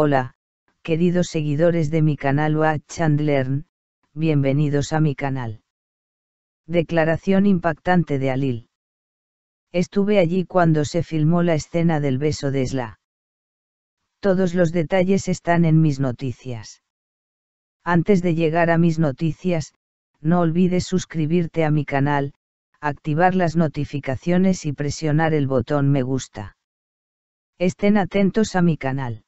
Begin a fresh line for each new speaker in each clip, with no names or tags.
Hola, queridos seguidores de mi canal Watch and bienvenidos a mi canal. Declaración impactante de Alil. Estuve allí cuando se filmó la escena del beso de Sla. Todos los detalles están en mis noticias. Antes de llegar a mis noticias, no olvides suscribirte a mi canal, activar las notificaciones y presionar el botón me gusta. Estén atentos a mi canal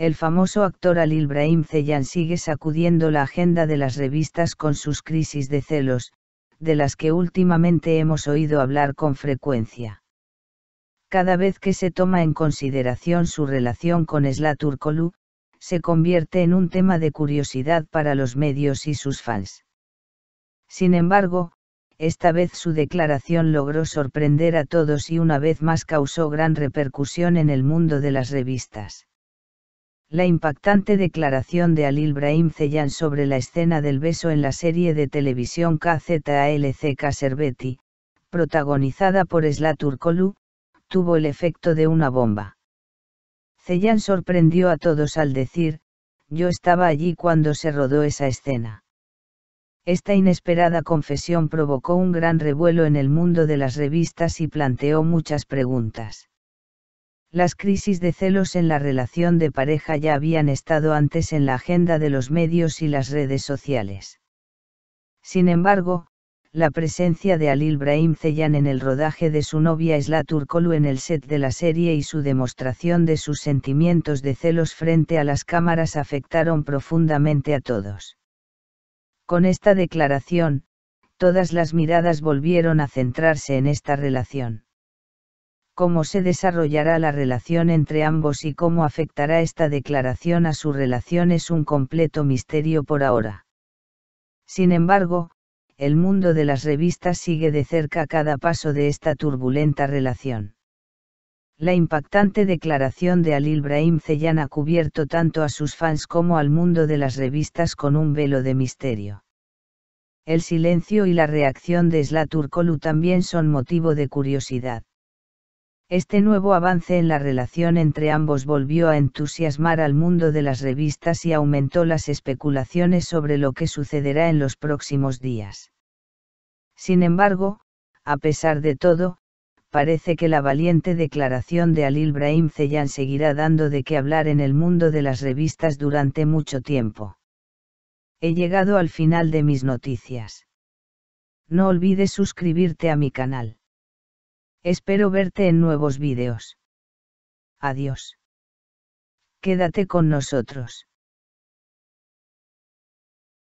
el famoso actor Al Ibrahim Zeyan sigue sacudiendo la agenda de las revistas con sus crisis de celos, de las que últimamente hemos oído hablar con frecuencia. Cada vez que se toma en consideración su relación con Slatur se convierte en un tema de curiosidad para los medios y sus fans. Sin embargo, esta vez su declaración logró sorprender a todos y una vez más causó gran repercusión en el mundo de las revistas la impactante declaración de Alil Ibrahim Zeyan sobre la escena del beso en la serie de televisión KZALC Servetti, protagonizada por Slatur tuvo el efecto de una bomba. Zeyan sorprendió a todos al decir, yo estaba allí cuando se rodó esa escena. Esta inesperada confesión provocó un gran revuelo en el mundo de las revistas y planteó muchas preguntas. Las crisis de celos en la relación de pareja ya habían estado antes en la agenda de los medios y las redes sociales. Sin embargo, la presencia de Alil Ibrahim Zeyan en el rodaje de su novia Isla Turkolu en el set de la serie y su demostración de sus sentimientos de celos frente a las cámaras afectaron profundamente a todos. Con esta declaración, todas las miradas volvieron a centrarse en esta relación cómo se desarrollará la relación entre ambos y cómo afectará esta declaración a su relación es un completo misterio por ahora. Sin embargo, el mundo de las revistas sigue de cerca cada paso de esta turbulenta relación. La impactante declaración de Alil ibrahim Ceyan ha cubierto tanto a sus fans como al mundo de las revistas con un velo de misterio. El silencio y la reacción de Slatur también son motivo de curiosidad. Este nuevo avance en la relación entre ambos volvió a entusiasmar al mundo de las revistas y aumentó las especulaciones sobre lo que sucederá en los próximos días. Sin embargo, a pesar de todo, parece que la valiente declaración de Alil Brahim Zeyan seguirá dando de qué hablar en el mundo de las revistas durante mucho tiempo. He llegado al final de mis noticias. No olvides suscribirte a mi canal. Espero verte en nuevos vídeos. Adiós. Quédate con nosotros.